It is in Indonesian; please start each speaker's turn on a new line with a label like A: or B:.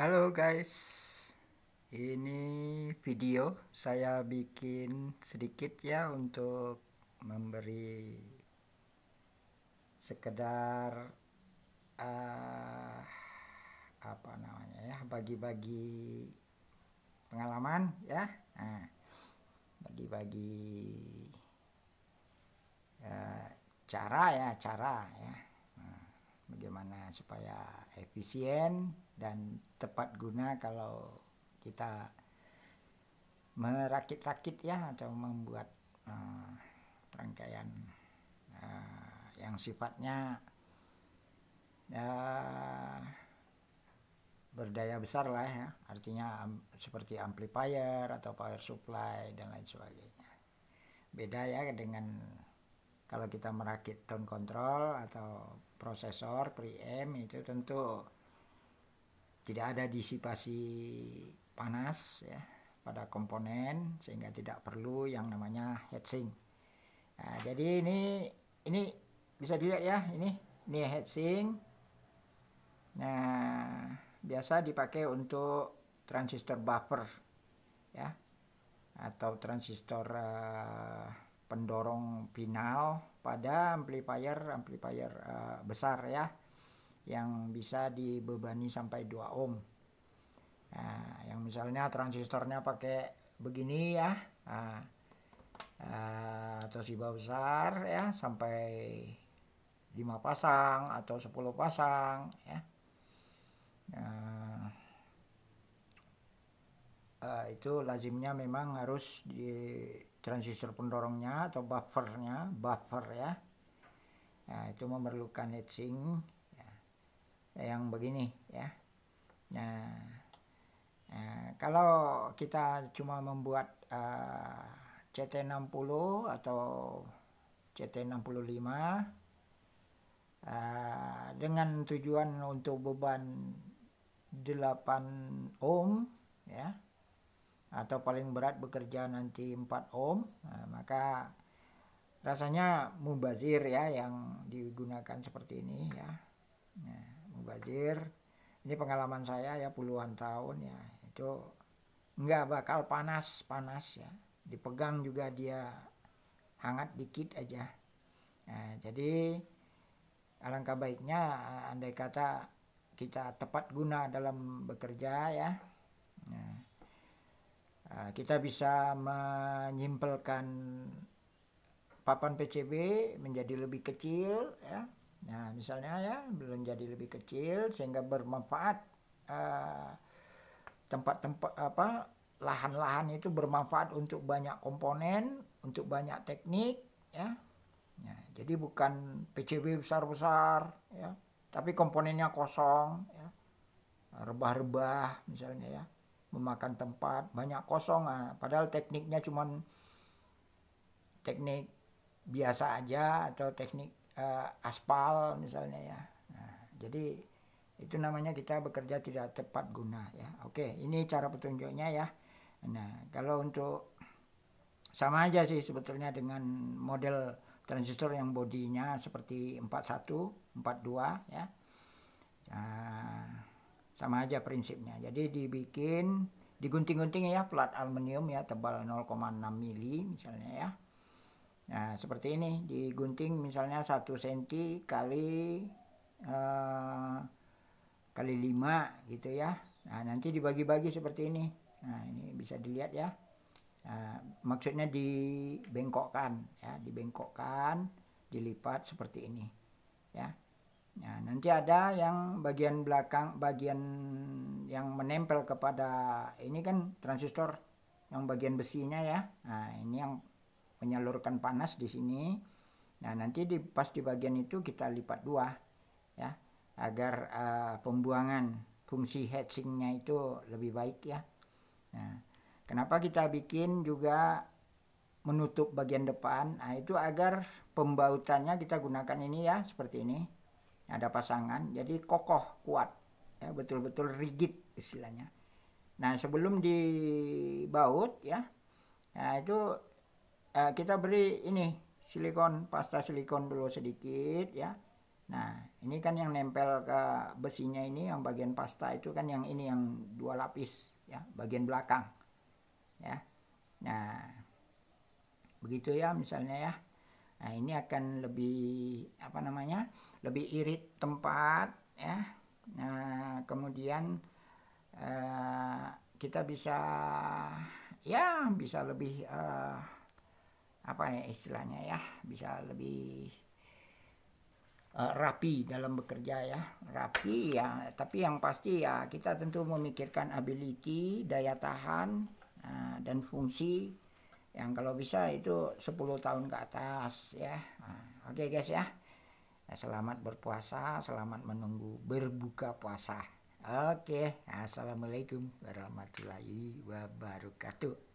A: Halo guys, ini video saya bikin sedikit ya untuk memberi sekedar uh, apa namanya ya bagi-bagi pengalaman ya, bagi nah, bagi-bagi uh, cara ya cara ya. Nah, supaya efisien dan tepat guna kalau kita merakit-rakit ya atau membuat uh, rangkaian uh, yang sifatnya uh, berdaya besar lah ya artinya um, seperti amplifier atau power supply dan lain sebagainya beda ya dengan kalau kita merakit tone control atau prosesor preamp itu tentu tidak ada disipasi panas ya pada komponen sehingga tidak perlu yang namanya heatsink. Nah, jadi ini ini bisa dilihat ya ini ini heatsink. Nah biasa dipakai untuk transistor buffer ya atau transistor uh, pendorong final pada amplifier amplifier uh, besar ya yang bisa dibebani sampai 2 ohm. Nah, yang misalnya transistornya pakai begini ya. uh, si Toshiba besar ya sampai 5 pasang atau 10 pasang ya. uh, uh, itu lazimnya memang harus di transistor pendorongnya atau buffernya buffer ya nah, itu memerlukan etching ya. ya. yang begini ya nah, nah kalau kita cuma membuat eh, uh, CT60 atau CT65 uh, eh, dengan tujuan untuk beban 8 ohm ya atau paling berat bekerja nanti 4 ohm nah, maka rasanya mubazir ya yang digunakan seperti ini ya nah, mubazir ini pengalaman saya ya puluhan tahun ya itu nggak bakal panas panas ya dipegang juga dia hangat dikit aja nah, jadi alangkah baiknya andai kata kita tepat guna dalam bekerja ya nah, Ah, kita bisa menyimpulkan papan PCB menjadi lebih kecil ya nah misalnya ya belum lebih kecil sehingga bermanfaat ah, tempat-tempat eh, apa lahan-lahan itu bermanfaat untuk banyak komponen untuk banyak teknik ya nah, jadi bukan PCB besar-besar ya tapi komponennya kosong ya rebah-rebah misalnya ya memakan tempat banyak kosong ah. padahal tekniknya cuman teknik biasa aja atau teknik uh, aspal misalnya ya nah, jadi itu namanya kita bekerja tidak tepat guna ya oke ini cara petunjuknya ya nah kalau untuk sama aja sih sebetulnya dengan model transistor yang bodinya seperti 41 42 ya nah, sama aja prinsipnya jadi dibikin digunting-gunting ya plat aluminium ya tebal 0,6 mili misalnya ya nah seperti ini digunting misalnya 1 cm kali eh, kali 5 gitu ya nah nanti dibagi-bagi seperti ini nah ini bisa dilihat ya nah, maksudnya dibengkokkan ya dibengkokkan dilipat seperti ini ya nanti ada yang bagian belakang bagian yang menempel kepada ini kan transistor yang bagian besinya ya nah ini yang menyalurkan panas di sini nah nanti di pas di bagian itu kita lipat dua ya agar uh, pembuangan fungsi heatsinknya itu lebih baik ya nah kenapa kita bikin juga menutup bagian depan nah itu agar pembautannya kita gunakan ini ya seperti ini ada pasangan jadi kokoh kuat ya betul-betul rigid istilahnya nah sebelum dibaut ya nah itu eh, kita beri ini silikon pasta silikon dulu sedikit ya nah ini kan yang nempel ke besinya ini yang bagian pasta itu kan yang ini yang dua lapis ya bagian belakang ya nah begitu ya misalnya ya Nah, ini akan lebih apa namanya? lebih irit tempat ya. Nah, kemudian uh, kita bisa ya bisa lebih uh, apa ya istilahnya ya, bisa lebih Uh, rapi dalam bekerja ya. Rapi ya, tapi yang pasti ya kita tentu memikirkan ability, daya tahan, dan fungsi yang kalau bisa itu 10 tahun ke atas ya nah, oke okay guys ya nah, selamat berpuasa selamat menunggu berbuka puasa oke okay. assalamualaikum warahmatullahi wabarakatuh